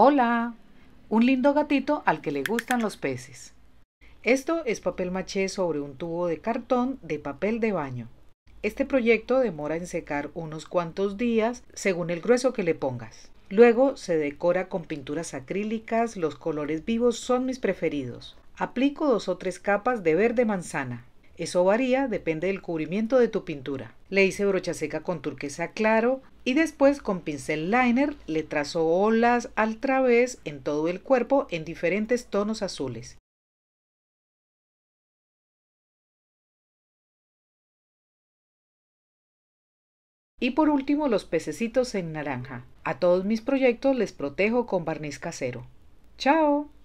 Hola, un lindo gatito al que le gustan los peces. Esto es papel maché sobre un tubo de cartón de papel de baño. Este proyecto demora en secar unos cuantos días según el grueso que le pongas. Luego se decora con pinturas acrílicas, los colores vivos son mis preferidos. Aplico dos o tres capas de verde manzana. Eso varía, depende del cubrimiento de tu pintura. Le hice brocha seca con turquesa claro, y después con pincel liner le trazo olas al través en todo el cuerpo en diferentes tonos azules. Y por último los pececitos en naranja. A todos mis proyectos les protejo con barniz casero. ¡Chao!